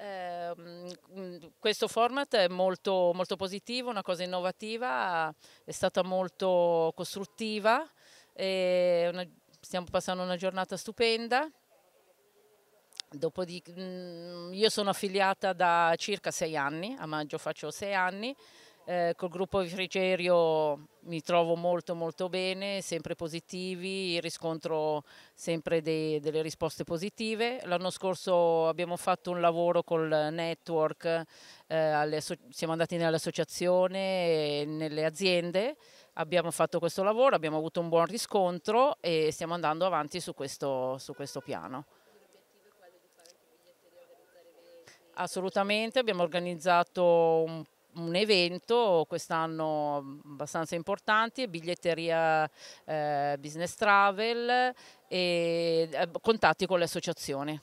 Ehm, questo format è molto, molto positivo, una cosa innovativa, è stata molto costruttiva, una, stiamo passando una giornata stupenda. Dopodiché, io sono affiliata da circa sei anni, a maggio faccio sei anni eh, col gruppo Frigerio mi trovo molto molto bene, sempre positivi, riscontro sempre dei, delle risposte positive. L'anno scorso abbiamo fatto un lavoro col network, eh, alle, siamo andati nell'associazione, e nelle aziende, abbiamo fatto questo lavoro, abbiamo avuto un buon riscontro e stiamo andando avanti su questo, su questo piano. Assolutamente, abbiamo organizzato un un evento quest'anno abbastanza importante, biglietteria eh, business travel e eh, contatti con le associazioni.